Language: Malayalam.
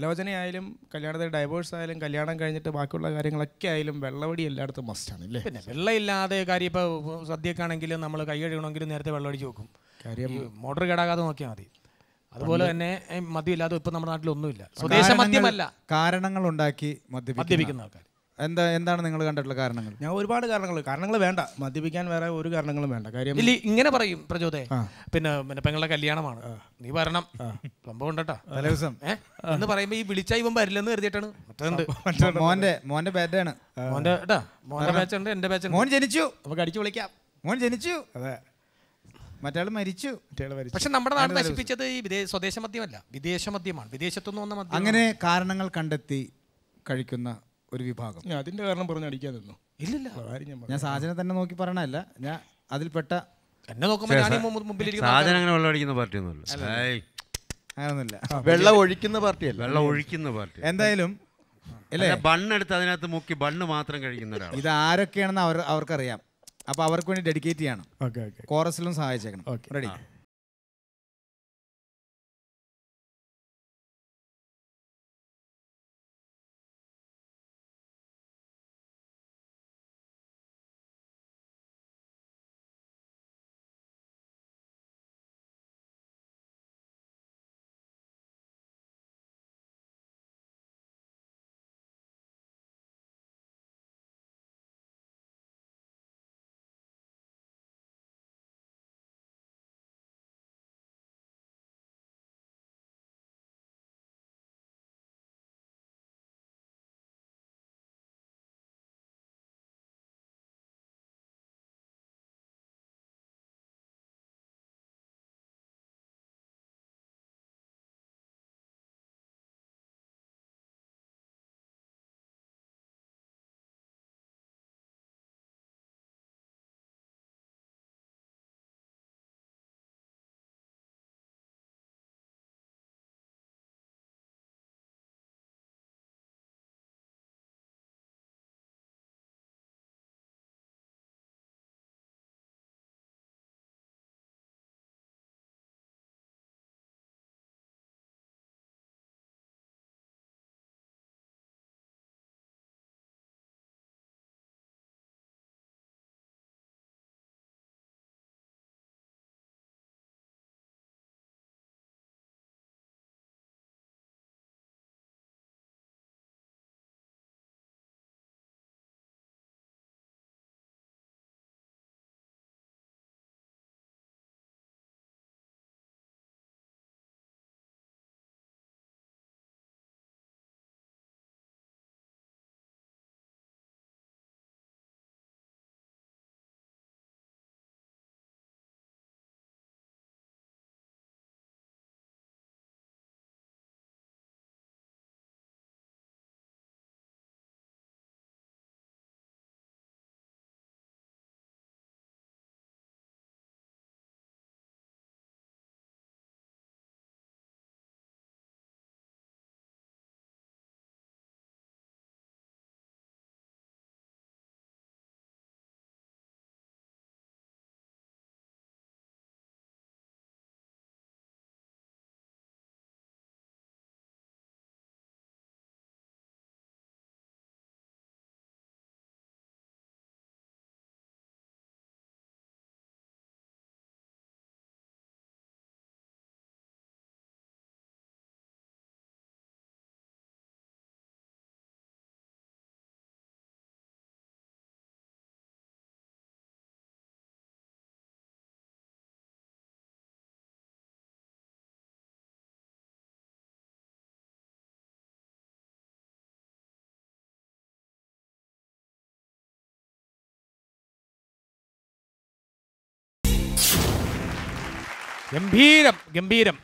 ആലോചനയായാലും കല്യാണത്തിൽ ഡൈവേഴ്സ് ആയാലും കല്യാണം കഴിഞ്ഞിട്ട് ബാക്കിയുള്ള കാര്യങ്ങളൊക്കെ ആയാലും വെള്ളവടി എല്ലായിടത്തും ആണ് ഇല്ലേ പിന്നെ വെള്ളമില്ലാതെ കാര്യം ഇപ്പോൾ സദ്യയൊക്കെ നമ്മൾ കൈ കഴുകണമെങ്കിലും നേരത്തെ വെള്ളമടിച്ച് നോക്കും കാര്യം മോട്ടർ കേടാകാതെ നോക്കിയാൽ മതി അതുപോലെ തന്നെ മദ്യമില്ലാതെ ഇപ്പം നമ്മുടെ നാട്ടിലൊന്നുമില്ല സ്വദേശ മദ്യമല്ല കാരണങ്ങൾ ഉണ്ടാക്കി മദ്യപിക്കുന്ന ആൾക്കാർ എന്താ എന്താണ് നിങ്ങൾ കണ്ടിട്ടുള്ള കാരണങ്ങൾ ഞാൻ ഒരുപാട് കാരണങ്ങൾ കാരണങ്ങൾ വേണ്ട മദ്യപിക്കാൻ വേറെ ഒരു കാരണങ്ങളും വേണ്ട കാര്യം ഇല്ല ഇങ്ങനെ പറയും പ്രചോദയ പിന്നെ പിന്നെ പെങ്ങളുടെ കല്യാണമാണ് നീ വരണം സംഭവം ഉണ്ടട്ടോ ദിവസം എന്ന് പറയുമ്പോ ഈ വിളിച്ചാ ഇവൻ വരില്ലെന്ന് കരുതിയിട്ടാണ് മോന്റെ മോന്റെ ബാറ്റാണ് മോന്റെ ഏട്ടാ മോന്റെ ബാച്ച് ഉണ്ട് എന്റെ ബാച്ച് മോൻ ജനിച്ചു നമുക്ക് അടിച്ചു വിളിക്കാം മോൻ ജനിച്ചു അതെ മറ്റാൾ മരിച്ചു പക്ഷെ നമ്മുടെ നാട് നശിപ്പിച്ചത് ഈ വിദേശ സ്വദേശ മദ്യമല്ല വിദേശ മദ്യമാണ് വിദേശത്തുനിന്ന് വന്ന മദ്യം അങ്ങനെ കാരണങ്ങൾ കണ്ടെത്തി കഴിക്കുന്ന ഒരു വിഭാഗം അതിന്റെ കാരണം പറഞ്ഞു അടിക്കാൻ നിന്നു ഇല്ലില്ല ഞാൻ സാധനം തന്നെ നോക്കി പറയണല്ല ഞാൻ അതിൽപ്പെട്ട എന്നെ നോക്കുമ്പോൾ ഒഴിക്കുന്ന ഒഴിക്കുന്ന പാർട്ടി എന്തായാലും അതിനകത്ത് മുക്കി ബണ്ണ് മാത്രം കഴിക്കുന്ന ഇത് ആരൊക്കെയാണെന്ന് അവർ അവർക്കറിയാം അപ്പൊ അവർക്ക് വേണ്ടി ഡെഡിക്കേറ്റ് ചെയ്യണം കോറസിലും സഹായിച്ചേക്കണം റെഡി ഗംഭീരം ഗംഭീരം